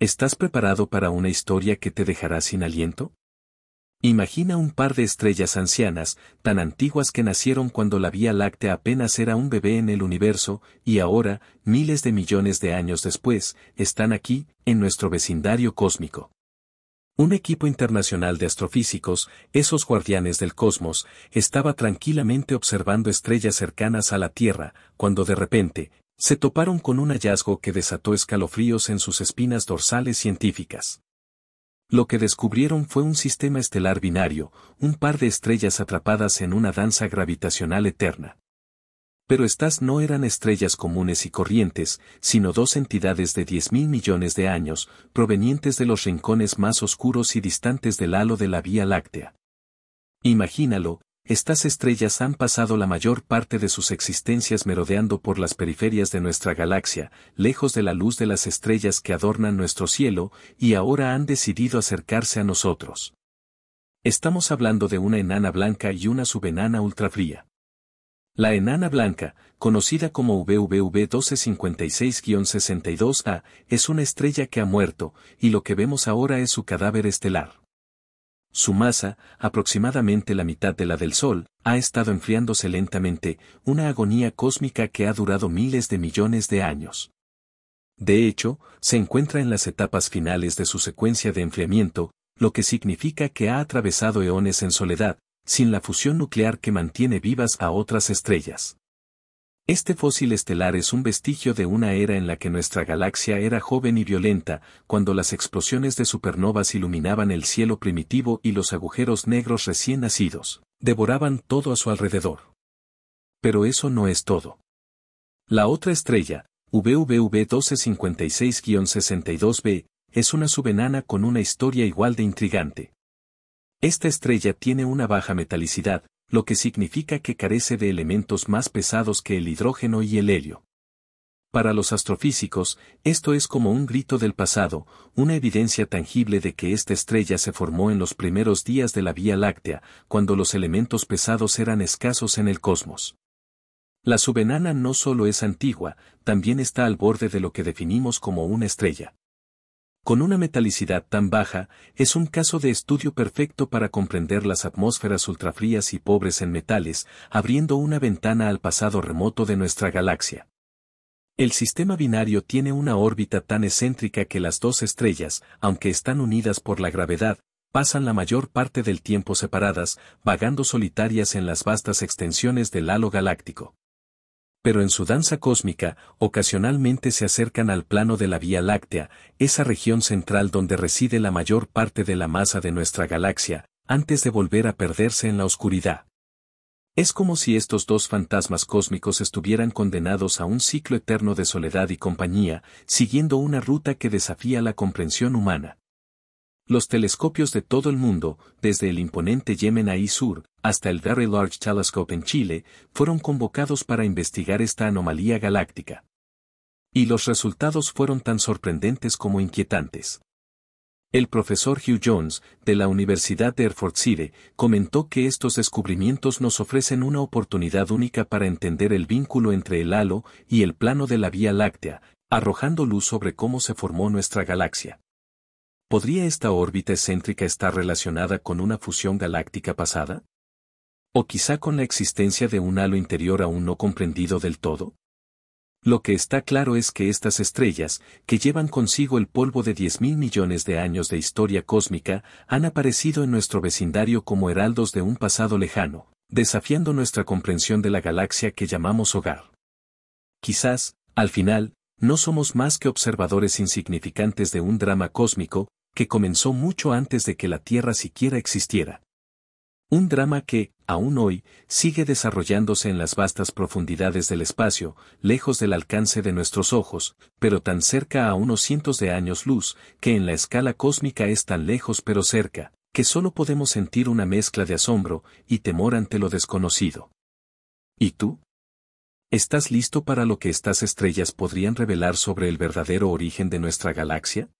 ¿Estás preparado para una historia que te dejará sin aliento? Imagina un par de estrellas ancianas, tan antiguas que nacieron cuando la Vía Láctea apenas era un bebé en el universo, y ahora, miles de millones de años después, están aquí, en nuestro vecindario cósmico. Un equipo internacional de astrofísicos, esos guardianes del cosmos, estaba tranquilamente observando estrellas cercanas a la Tierra, cuando de repente, se toparon con un hallazgo que desató escalofríos en sus espinas dorsales científicas. Lo que descubrieron fue un sistema estelar binario, un par de estrellas atrapadas en una danza gravitacional eterna. Pero estas no eran estrellas comunes y corrientes, sino dos entidades de 10.000 millones de años, provenientes de los rincones más oscuros y distantes del halo de la Vía Láctea. Imagínalo, estas estrellas han pasado la mayor parte de sus existencias merodeando por las periferias de nuestra galaxia, lejos de la luz de las estrellas que adornan nuestro cielo, y ahora han decidido acercarse a nosotros. Estamos hablando de una enana blanca y una subenana ultrafría. La enana blanca, conocida como VVV 1256-62A, es una estrella que ha muerto, y lo que vemos ahora es su cadáver estelar. Su masa, aproximadamente la mitad de la del Sol, ha estado enfriándose lentamente, una agonía cósmica que ha durado miles de millones de años. De hecho, se encuentra en las etapas finales de su secuencia de enfriamiento, lo que significa que ha atravesado eones en soledad, sin la fusión nuclear que mantiene vivas a otras estrellas. Este fósil estelar es un vestigio de una era en la que nuestra galaxia era joven y violenta, cuando las explosiones de supernovas iluminaban el cielo primitivo y los agujeros negros recién nacidos devoraban todo a su alrededor. Pero eso no es todo. La otra estrella, VVV 1256-62b, es una subenana con una historia igual de intrigante. Esta estrella tiene una baja metalicidad, lo que significa que carece de elementos más pesados que el hidrógeno y el helio. Para los astrofísicos, esto es como un grito del pasado, una evidencia tangible de que esta estrella se formó en los primeros días de la Vía Láctea, cuando los elementos pesados eran escasos en el cosmos. La subenana no solo es antigua, también está al borde de lo que definimos como una estrella con una metalicidad tan baja, es un caso de estudio perfecto para comprender las atmósferas ultrafrías y pobres en metales, abriendo una ventana al pasado remoto de nuestra galaxia. El sistema binario tiene una órbita tan excéntrica que las dos estrellas, aunque están unidas por la gravedad, pasan la mayor parte del tiempo separadas, vagando solitarias en las vastas extensiones del halo galáctico pero en su danza cósmica, ocasionalmente se acercan al plano de la Vía Láctea, esa región central donde reside la mayor parte de la masa de nuestra galaxia, antes de volver a perderse en la oscuridad. Es como si estos dos fantasmas cósmicos estuvieran condenados a un ciclo eterno de soledad y compañía, siguiendo una ruta que desafía la comprensión humana. Los telescopios de todo el mundo, desde el imponente Yemen a sur, hasta el Very Large Telescope en Chile, fueron convocados para investigar esta anomalía galáctica. Y los resultados fueron tan sorprendentes como inquietantes. El profesor Hugh Jones, de la Universidad de City, comentó que estos descubrimientos nos ofrecen una oportunidad única para entender el vínculo entre el halo y el plano de la Vía Láctea, arrojando luz sobre cómo se formó nuestra galaxia. ¿Podría esta órbita excéntrica estar relacionada con una fusión galáctica pasada? O quizá con la existencia de un halo interior aún no comprendido del todo. Lo que está claro es que estas estrellas, que llevan consigo el polvo de 10.000 millones de años de historia cósmica, han aparecido en nuestro vecindario como heraldos de un pasado lejano, desafiando nuestra comprensión de la galaxia que llamamos hogar. Quizás, al final, no somos más que observadores insignificantes de un drama cósmico, que comenzó mucho antes de que la Tierra siquiera existiera, un drama que, aún hoy, sigue desarrollándose en las vastas profundidades del espacio, lejos del alcance de nuestros ojos, pero tan cerca a unos cientos de años luz, que en la escala cósmica es tan lejos pero cerca, que solo podemos sentir una mezcla de asombro y temor ante lo desconocido. ¿Y tú? ¿Estás listo para lo que estas estrellas podrían revelar sobre el verdadero origen de nuestra galaxia?